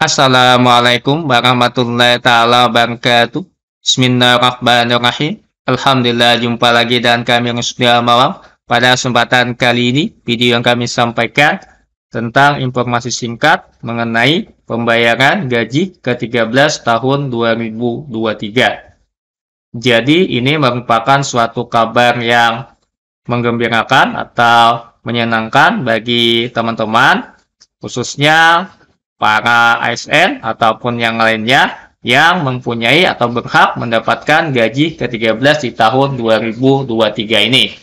Assalamualaikum warahmatullahi taala wabarakatuh. Bismillahirrahmanirrahim. Alhamdulillah jumpa lagi dan kami yang sudah Malam. Pada kesempatan kali ini, video yang kami sampaikan tentang informasi singkat mengenai pembayaran gaji ke-13 tahun 2023. Jadi ini merupakan suatu kabar yang menggembirakan atau menyenangkan bagi teman-teman, khususnya para ASN ataupun yang lainnya yang mempunyai atau berhak mendapatkan gaji ke-13 di tahun 2023 ini.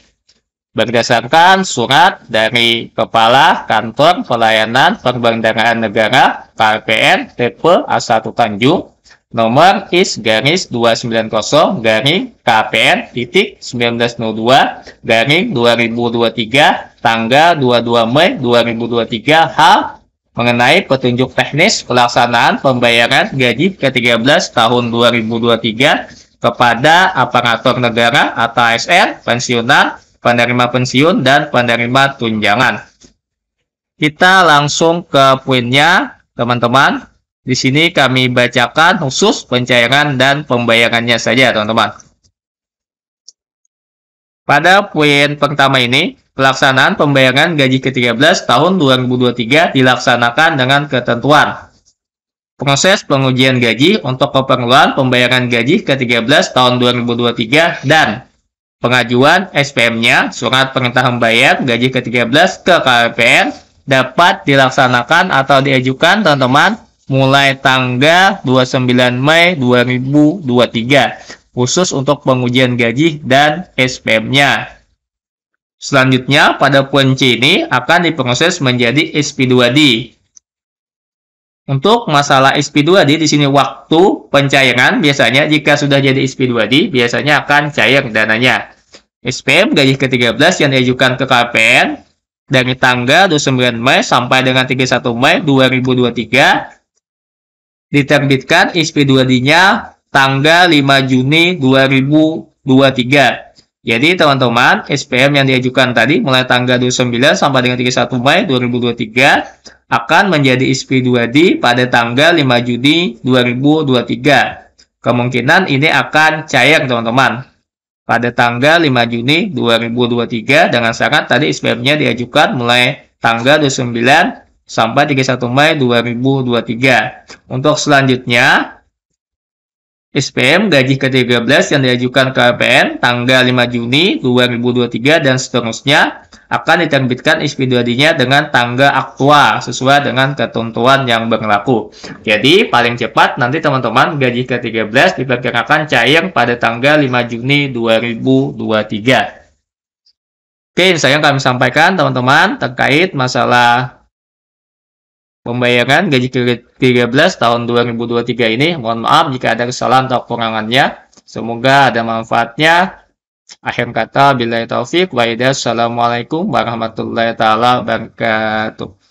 Berdasarkan surat dari Kepala Kantor Pelayanan Perbandaraan Negara KPN Tipe A1 Tanjung nomor IS garis 290 garing KPN titik 1902 garing 2023 tanggal 22 Mei 2023 hal mengenai petunjuk teknis pelaksanaan pembayaran gaji ke-13 tahun 2023 kepada aparatur negara atau ASN, pensiunan, penerima pensiun, dan penerima tunjangan. Kita langsung ke poinnya, teman-teman. Di sini kami bacakan khusus pencairan dan pembayarannya saja, teman-teman. Pada poin pertama ini, pelaksanaan pembayaran gaji ke-13 tahun 2023 dilaksanakan dengan ketentuan. Proses pengujian gaji untuk keperluan pembayaran gaji ke-13 tahun 2023 dan pengajuan SPM-nya surat perintah membayar gaji ke-13 ke KPPN dapat dilaksanakan atau diajukan teman-teman mulai tanggal 29 Mei 2023 khusus untuk pengujian gaji dan SPM-nya. Selanjutnya, pada poin C ini akan diproses menjadi SP2D. Untuk masalah SP2D, di sini waktu pencairan biasanya jika sudah jadi SP2D, biasanya akan cair dananya. SPM gaji ke-13 yang diajukan ke KPN dari tanggal 29 Mei sampai dengan 31 Mei 2023 diterbitkan SP2D-nya tanggal 5 Juni 2023. Jadi teman-teman, SPM yang diajukan tadi mulai tanggal 29 sampai dengan 31 Mei 2023 akan menjadi SP2D pada tanggal 5 Juni 2023. Kemungkinan ini akan cair teman-teman pada tanggal 5 Juni 2023 dengan syarat tadi SPM-nya diajukan mulai tanggal 29 sampai 31 Mei 2023. Untuk selanjutnya, SPM gaji ke-13 yang diajukan ke APN tanggal 5 Juni 2023 dan seterusnya akan diterbitkan SP2D-nya dengan tanggal aktual sesuai dengan ketentuan yang berlaku. Jadi paling cepat nanti teman-teman gaji ke-13 diperkirakan cair pada tanggal 5 Juni 2023. Oke, saya akan sampaikan teman-teman terkait masalah Pembayaran gaji ke-13 tahun 2023 ini, mohon maaf jika ada kesalahan atau kekurangannya. Semoga ada manfaatnya. Akhir kata, bila taufik, wa Assalamualaikum warahmatullahi taala wabarakatuh.